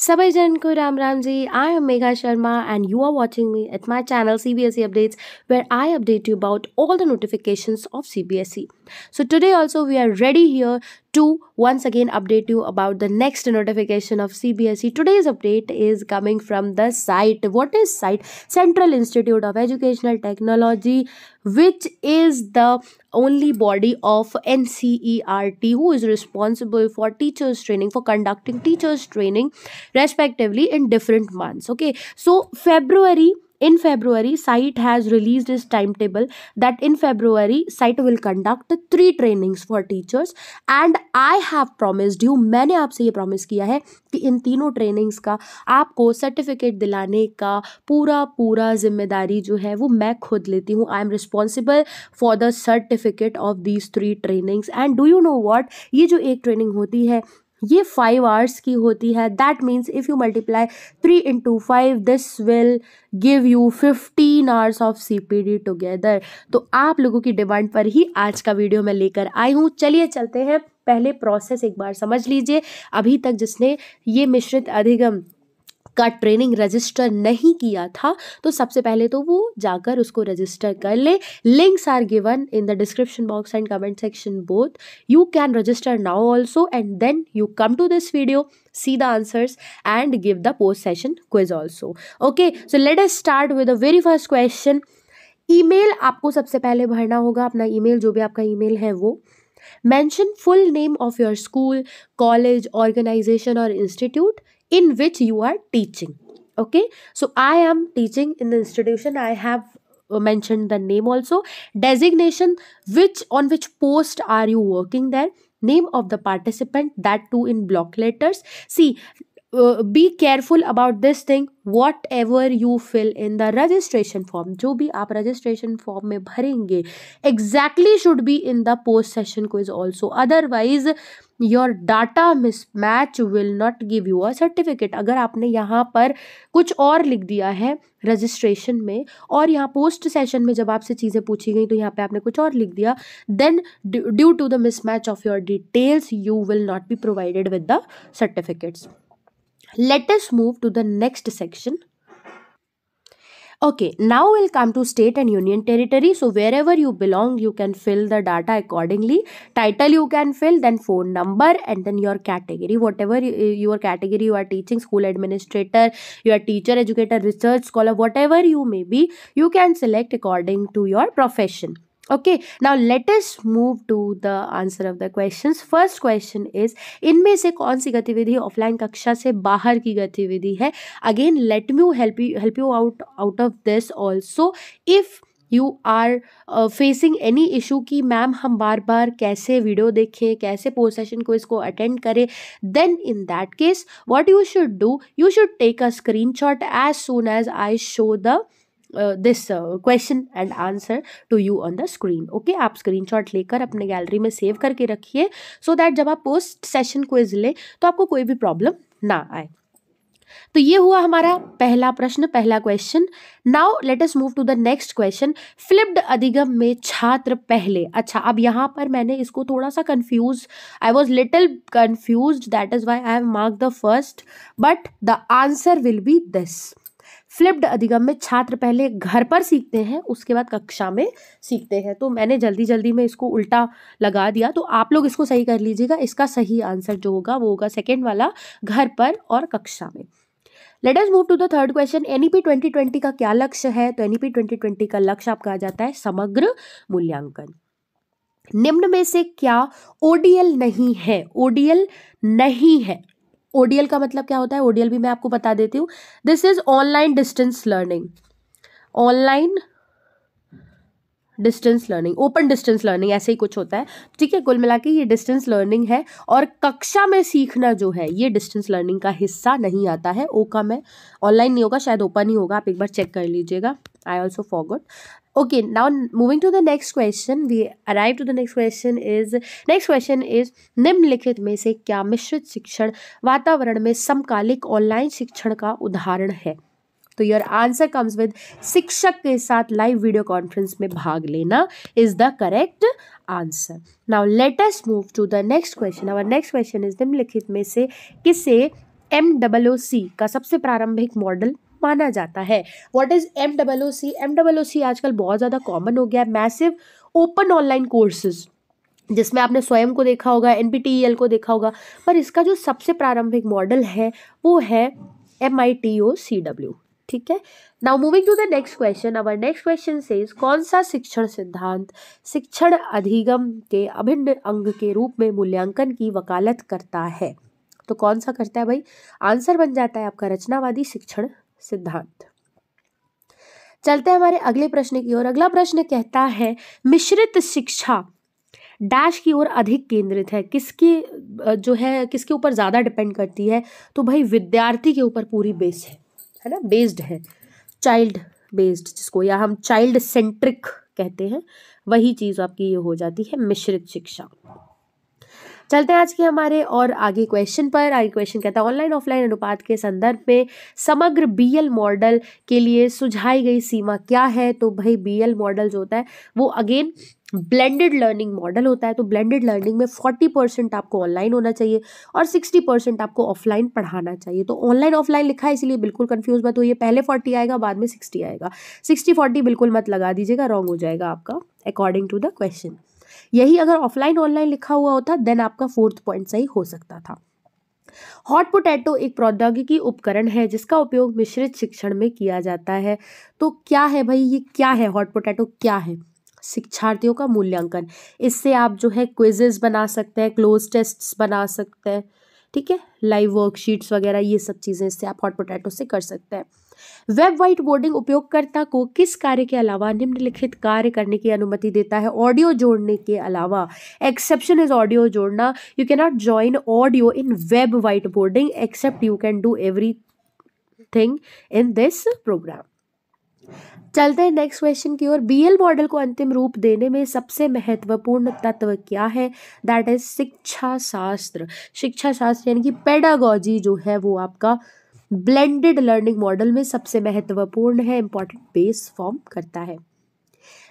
सबैजन को Ram Ram ji I am Megha Sharma and you are watching me at my channel C B S E updates where I update you about all the notifications of C B S E so today also we are ready here to once again update you about the next notification of CBSE. Today's update is coming from the site. What is site? Central Institute of Educational Technology, which is the only body of NCERT who is responsible for teachers training for conducting teachers training respectively in different months. Okay, so February In February, site has released its timetable that in February, site will conduct three trainings for teachers and I have promised you maine aap se ye promise kiya hai ki in teeno trainings ka aapko certificate dilane ka pura pura zimmedari jo hai wo main khud leti hu i am responsible for the certificate of these three trainings and do you know what ye jo ek training hoti hai ये five hours की होती है that means if you multiply three into five this will give you fifteen hours of C P D together तो आप लोगों की demand पर ही आज का वीडियो मैं लेकर आई हूँ चलिए चलते हैं पहले प्रोसेस एक बार समझ लीजिए अभी तक जिसने ये मिश्रित अधिगम का ट्रेनिंग रजिस्टर नहीं किया था तो सबसे पहले तो वो जाकर उसको रजिस्टर कर ले links are given in the description box and comment section both you can register now also and then you come to this video see the answers and give the post session quiz also okay so let's start with a very first question email आपको सबसे पहले भरना होगा अपना email जो भी आपका email है वो mention full name of your school college organisation और institute in which you are teaching okay so i am teaching in the institution i have uh, mentioned the name also designation which on which post are you working there name of the participant that too in block letters see be careful about this thing whatever you fill in the registration form जो भी आप registration form में भरेंगे exactly should be in the post session quiz also otherwise your data mismatch will not give you a certificate अगर आपने यहाँ पर कुछ और लिख दिया है रजिस्ट्रेशन में और यहाँ पोस्ट सेशन में जब आपसे चीज़ें पूछी गई तो यहाँ पर आपने कुछ और लिख दिया then due to the mismatch of your details you will not be provided with the certificates Let us move to the next section. Okay, now we'll come to state and union territory. So wherever you belong, you can fill the data accordingly. Title you can fill, then phone number and then your category. Whatever your category you are teaching, school administrator, you are teacher, educator, research scholar, whatever you may be, you can select according to your profession. Okay now let us move to the answer of the questions first question is इनमें से कौन सी गतिविधि offline कक्षा से बाहर की गतिविधि है again let me help you help you out out of this also if you are facing any issue कि मैम हम बार बार कैसे वीडियो देखें कैसे पोस्ट सेशन को इसको अटेंड करें then in that case what you should do you should take a screenshot as soon as I show the this question and answer to you on the screen okay आप shot लेकर अपने gallery में save करके रखिए so that जब आप post session quiz लें तो आपको कोई भी प्रॉब्लम ना आए तो ये हुआ हमारा पहला प्रश्न पहला question now let us move to the next question flipped अधिगम में छात्र पहले अच्छा अब यहाँ पर मैंने इसको थोड़ा सा confuse I was little confuse that is why I have mark the first but the answer will be this flipped अधिगम में छात्र पहले घर पर सीखते हैं उसके बाद कक्षा में सीखते हैं तो मैंने जल्दी जल्दी में इसको उल्टा लगा दिया तो आप लोग इसको सही कर लीजिएगा इसका सही आंसर जो होगा वो होगा सेकेंड वाला घर पर और कक्षा में let us move to the third question NEP 2020 का क्या लक्ष्य है तो एनईपी 2020 e का लक्ष्य आपका आ जाता है समग्र मूल्यांकन निम्न में से क्या ओडीएल नहीं है ओडीएल नहीं है ओडीएल का मतलब क्या होता है ओडीएल भी मैं आपको बता देती हूँ this is online distance learning online distance learning open distance learning ऐसे ही कुछ होता है ठीक है कुल मिला के ये डिस्टेंस लर्निंग है और कक्षा में सीखना जो है ये डिस्टेंस लर्निंग का हिस्सा नहीं आता है ओ का मैं ऑनलाइन नहीं होगा शायद ओपन ही होगा आप एक बार चेक कर लीजिएगा I also forgot okay now moving to the next question we arrive to the next question is next question is निम्नलिखित में से क्या मिश्रित शिक्षण वातावरण में समकालिक ऑनलाइन शिक्षण का उदाहरण है तो योर आंसर कम्स विद शिक्षक के साथ लाइव वीडियो कॉन्फ्रेंस में भाग लेना is the correct answer now let us move to the next question our next question is निम्नलिखित में से किसे एम डब्ल्यू सी का सबसे प्रारंभिक मॉडल माना जाता है what is M double O C M double O C आजकल बहुत ज़्यादा कॉमन हो गया है मैसिव ओपन ऑनलाइन कोर्सेज़ जिसमें आपने स्वयं को देखा होगा एन टी एल को देखा होगा पर इसका जो सबसे प्रारंभिक मॉडल है वो है M I T O C W ठीक है now moving to the next question our next question से कौन सा शिक्षण सिद्धांत शिक्षण अधिगम के अभिन्न अंग के रूप में मूल्यांकन की वकालत करता है तो कौन सा करता है भाई आंसर बन जाता है आपका रचनावादी शिक्षण सिद्धांत चलते हैं हमारे अगले प्रश्न की ओर अगला प्रश्न कहता है मिश्रित शिक्षा डैश की ओर अधिक केंद्रित है किसकी जो है किसके ऊपर ज़्यादा डिपेंड करती है तो भाई विद्यार्थी के ऊपर पूरी बेस है है ना बेस्ड है चाइल्ड बेस्ड जिसको या हम चाइल्ड सेंट्रिक कहते हैं वही चीज़ आपकी ये हो जाती है मिश्रित शिक्षा चलते हैं आज के हमारे और आगे क्वेश्चन पर आगे क्वेश्चन कहता है ऑनलाइन ऑफलाइन अनुपात के संदर्भ में समग्र बीएल मॉडल के लिए सुझाई गई सीमा क्या है तो भाई बीएल मॉडल जो होता है वो अगेन ब्लेंडेड लर्निंग मॉडल होता है तो ब्लेंडेड लर्निंग में फोर्टी परसेंट आपको ऑनलाइन होना चाहिए और सिक्सटी परसेंट आपको ऑफलाइन पढ़ाना चाहिए तो ऑनलाइन ऑफलाइन लिखा है इसलिए बिल्कुल कन्फ्यूज मत होइए पहले फोर्टी आएगा बाद में सिक्सटी आएगा सिक्सटी फोर्टी बिल्कुल मत लगा दीजिएगा रॉन्ग हो जाएगा आपका अकॉर्डिंग टू द क्वेश्चन यही अगर ऑफलाइन ऑनलाइन लिखा हुआ होता देन आपका फोर्थ पॉइंट सही हो सकता था हॉट पोटैटो एक प्रौद्योगिकी उपकरण है जिसका उपयोग मिश्रित शिक्षण में किया जाता है तो क्या है भाई ये क्या है हॉट पोटैटो क्या है शिक्षार्थियों का मूल्यांकन इससे आप जो है क्विजेस बना सकते हैं क्लोज टेस्ट बना सकते हैं ठीक है लाइव वर्कशीट्स वगैरह ये सब चीज़ें इससे आप हॉट पोटैटो से कर सकते हैं वेब वाइट बोर्डिंग उपयोगकर्ता को किस कार्य के अलावा निम्नलिखित कार्य करने की अनुमति देता है ऑडियो जोड़ने के अलावा एक्सेप्शन इज ऑडियो जोड़ना you not join audio in web white boarding except you can do everything in this programme चलते हैं नेक्स्ट क्वेश्चन की ओर बीएल मॉडल को अंतिम रूप देने में सबसे महत्वपूर्ण तत्व क्या है दैट इज शिक्षा शास्त्र शिक्षा शास्त्र यानी कि पेडागोजी जो है वो आपका ब्लेंडेड लर्निंग मॉडल में सबसे महत्वपूर्ण है इंपॉर्टेंट बेस फॉर्म करता है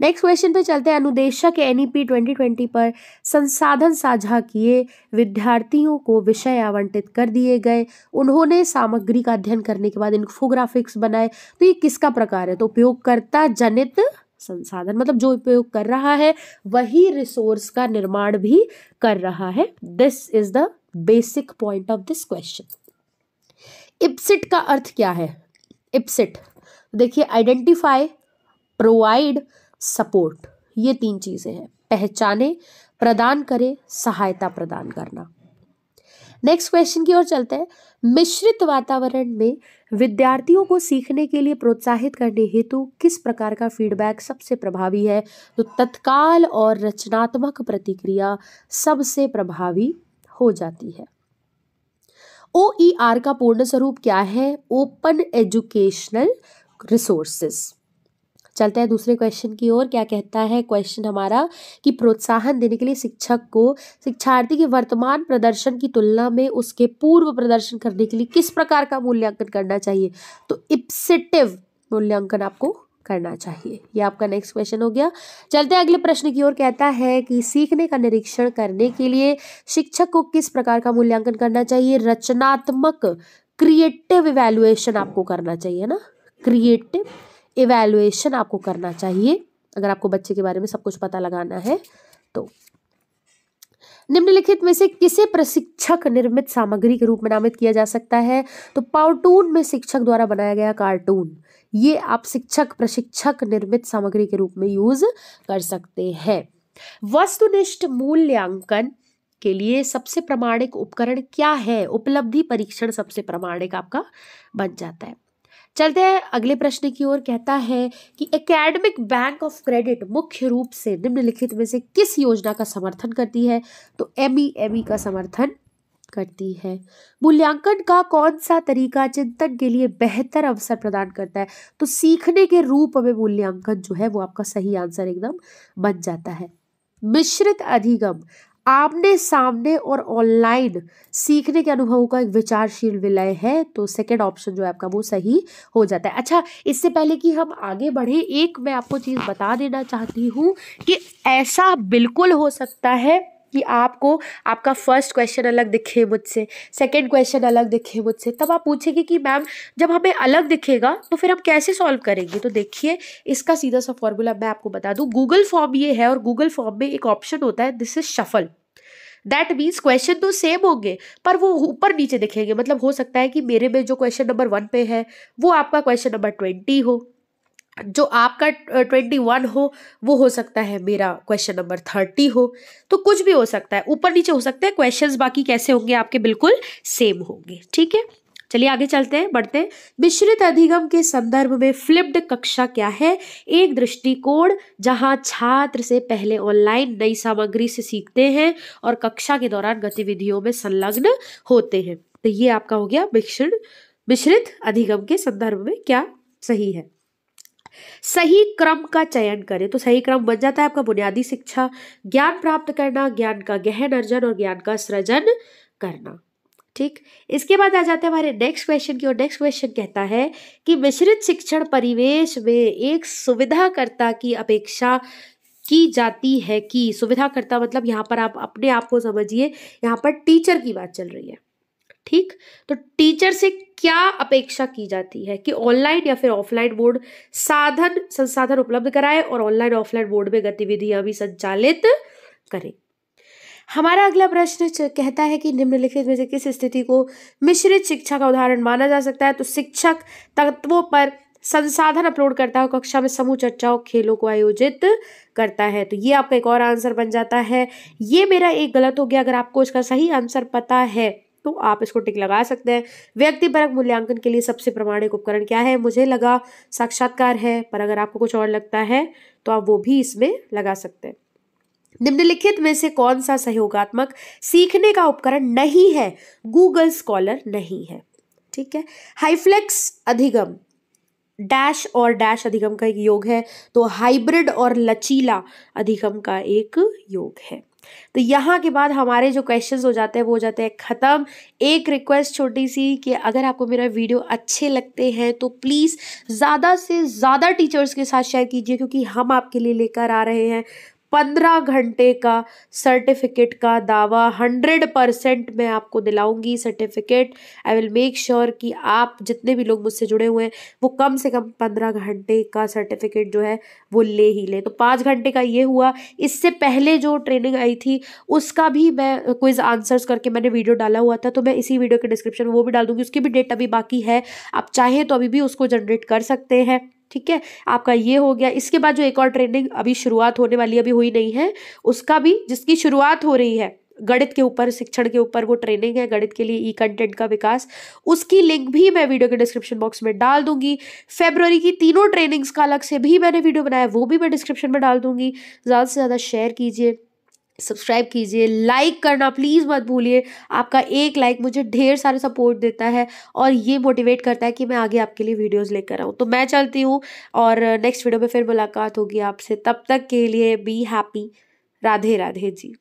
नेक्स्ट क्वेश्चन पे चलते हैं अनुदेशक N E P twenty twenty पर संसाधन साझा किए विद्यार्थियों को विषय आवंटित कर दिए गए उन्होंने सामग्री का अध्ययन करने के बाद इन्फोग्राफिक्स बनाए तो ये किसका प्रकार है तो उपयोगकर्ता जनित संसाधन मतलब जो उपयोग कर रहा है वही रिसोर्स का निर्माण भी कर रहा है this is the basic point of this question इप्सिट का अर्थ क्या है इप्सिट देखिए आइडेंटिफाई प्रोवाइड सपोर्ट ये तीन चीज़ें हैं पहचाने प्रदान करें सहायता प्रदान करना नेक्स्ट क्वेश्चन की ओर चलते हैं मिश्रित वातावरण में विद्यार्थियों को सीखने के लिए प्रोत्साहित करने हेतु किस प्रकार का फीडबैक सबसे प्रभावी है तो तत्काल और रचनात्मक प्रतिक्रिया सबसे प्रभावी हो जाती है ओ ई आर का पूर्ण स्वरूप क्या है ओपन एजुकेशनल रिसोर्सेज चलते हैं दूसरे क्वेश्चन की ओर क्या कहता है क्वेश्चन हमारा कि प्रोत्साहन देने के लिए शिक्षक को शिक्षार्थी के वर्तमान प्रदर्शन की तुलना में उसके पूर्व प्रदर्शन करने के लिए किस प्रकार का मूल्यांकन करना चाहिए तो इप्सिटिव मूल्यांकन आपको करना चाहिए यह आपका नेक्स्ट क्वेश्चन हो गया चलते अगले प्रश्न की ओर कहता है कि सीखने का निरीक्षण करने के लिए शिक्षक को किस प्रकार का मूल्यांकन करना चाहिए रचनात्मक क्रिएटिव इवेल्युएशन आपको करना चाहिए ना क्रिएटिव इवेल्युएशन आपको करना चाहिए अगर आपको बच्चे के बारे में सब कुछ पता लगाना है तो निम्नलिखित में से किसे प्रशिक्षक निर्मित सामग्री के रूप में नामित किया जा सकता है तो पावटून में शिक्षक द्वारा बनाया गया कार्टून ये आप शिक्षक प्रशिक्षक निर्मित सामग्री के रूप में यूज कर सकते हैं वस्तुनिष्ठ मूल्यांकन के लिए सबसे प्रमाणिक उपकरण क्या है उपलब्धि परीक्षण सबसे प्रमाणिक आपका बन जाता है चलते हैं अगले प्रश्न की ओर कहता है कि एकेडमिक बैंक ऑफ क्रेडिट मुख्य रूप से निम्नलिखित में से किस योजना का समर्थन करती है तो एम ई e, e का समर्थन करती है मूल्यांकन का कौन सा तरीका चिंतन के लिए बेहतर अवसर प्रदान करता है तो सीखने के रूप में मूल्यांकन जो है वो आपका सही आंसर एकदम बन जाता है मिश्रित अधिगम आमने सामने और ऑनलाइन सीखने के अनुभवों का एक विचारशील विलय है तो सेकेंड ऑप्शन जो है आपका वो सही हो जाता है अच्छा इससे पहले कि हम आगे बढ़े एक मैं आपको चीज़ बता देना चाहती हूँ कि ऐसा बिल्कुल हो सकता है कि आपको आपका फर्स्ट क्वेश्चन अलग दिखे मुझसे सेकंड क्वेश्चन अलग दिखे मुझसे तब आप पूछेंगे कि मैम जब हमें अलग दिखेगा तो फिर हम कैसे सॉल्व करेंगे तो देखिए इसका सीधा सा फॉर्मूला मैं आपको बता दूँ गूगल फॉर्म ये है और गूगल फॉर्म में एक ऑप्शन होता है this is shuffle that means question तो सेम होंगे पर वो ऊपर नीचे दिखेंगे मतलब हो सकता है कि मेरे में जो क्वेश्चन नंबर वन पे है वो आपका क्वेश्चन नंबर ट्वेंटी हो जो आपका ट्वेंटी वन हो वो हो सकता है मेरा क्वेश्चन नंबर थर्टी हो तो कुछ भी हो सकता है ऊपर नीचे हो सकता है क्वेश्चंस बाकी कैसे होंगे आपके बिल्कुल सेम होंगे ठीक है चलिए आगे चलते हैं बढ़ते हैं मिश्रित अधिगम के संदर्भ में फ्लिप्ड कक्षा क्या है एक दृष्टिकोण जहां छात्र से पहले ऑनलाइन नई सामग्री से सीखते हैं और कक्षा के दौरान गतिविधियों में संलग्न होते हैं तो ये आपका हो गया मिश्रण मिश्रित अधिगम के संदर्भ में क्या सही है सही क्रम का चयन करें तो सही क्रम बन जाता है आपका बुनियादी शिक्षा ज्ञान प्राप्त करना ज्ञान का गहन अर्जन और ज्ञान का सृजन करना ठीक इसके बाद आ जाते हैं हमारे नेक्स्ट क्वेश्चन की और नेक्स्ट क्वेश्चन कहता है कि मिश्रित शिक्षण परिवेश में एक सुविधाकर्ता की अपेक्षा की जाती है कि सुविधाकर्ता मतलब यहाँ पर आप अपने आप को समझिए यहाँ पर टीचर की बात चल रही है ठीक तो टीचर से क्या अपेक्षा की जाती है कि ऑनलाइन या फिर ऑफलाइन बोर्ड साधन संसाधन उपलब्ध कराए और ऑनलाइन ऑफलाइन बोर्ड में गतिविधियां भी संचालित करें हमारा अगला प्रश्न कहता है कि निम्नलिखित में से किस स्थिति को मिश्रित शिक्षा का उदाहरण माना जा सकता है तो शिक्षक तत्वों पर संसाधन अपलोड करता है कक्षा में समूह चर्चाओं खेलों को आयोजित करता है तो ये आपका एक और आंसर बन जाता है ये मेरा एक गलत हो गया अगर आपको इसका सही आंसर पता है तो आप इसको टिक लगा सकते हैं व्यक्तिपरक मूल्यांकन के लिए सबसे प्रमाणिक उपकरण क्या है मुझे लगा साक्षात्कार है पर अगर आपको कुछ और लगता है तो आप वो भी इसमें लगा सकते हैं निम्नलिखित में से कौन सा सहयोगात्मक सीखने का उपकरण नहीं है गूगल स्कॉलर नहीं है ठीक है हाईफ्लेक्स अधिगम डैश और डैश अधिगम का एक योग है तो हाइब्रिड और लचीला अधिगम का एक योग है तो यहाँ के बाद हमारे जो क्वेश्चंस हो जाते हैं वो हो जाते हैं ख़त्म एक रिक्वेस्ट छोटी सी कि अगर आपको मेरा वीडियो अच्छे लगते हैं तो प्लीज़ ज़्यादा से ज़्यादा टीचर्स के साथ शेयर कीजिए क्योंकि हम आपके लिए लेकर आ रहे हैं पंद्रह घंटे का सर्टिफिकेट का दावा हंड्रेड परसेंट मैं आपको दिलाऊंगी certificate I will make sure कि आप जितने भी लोग मुझसे जुड़े हुए हैं वो कम से कम पंद्रह घंटे का सर्टिफिकेट जो है वो ले ही ले तो पाँच घंटे का ये हुआ इससे पहले जो ट्रेनिंग आई थी उसका भी मैं क्विज आंसर्स करके मैंने वीडियो डाला हुआ था तो मैं इसी वीडियो के डिस्क्रिप्शन में वो भी डाल दूंगी उसकी भी डेट अभी बाकी है आप चाहें तो अभी भी उसको जनरेट कर सकते हैं ठीक है आपका ये हो गया इसके बाद जो एक और ट्रेनिंग अभी शुरुआत होने वाली अभी हुई नहीं है उसका भी जिसकी शुरुआत हो रही है गणित के ऊपर शिक्षण के ऊपर वो ट्रेनिंग है गणित के लिए ई कंटेंट का विकास उसकी लिंक भी मैं वीडियो के डिस्क्रिप्शन बॉक्स में डाल दूंगी फेबररी की तीनों ट्रेनिंग्स का अलग से भी मैंने वीडियो बनाया वो भी मैं डिस्क्रिप्शन में डाल दूंगी ज़्यादा से ज़्यादा शेयर कीजिए सब्सक्राइब कीजिए लाइक करना प्लीज़ मत भूलिए आपका एक लाइक मुझे ढेर सारा सपोर्ट देता है और ये मोटिवेट करता है कि मैं आगे आपके लिए वीडियोस लेकर आऊँ तो मैं चलती हूँ और नेक्स्ट वीडियो में फिर मुलाकात होगी आपसे तब तक के लिए be happy Radhe Radhe ji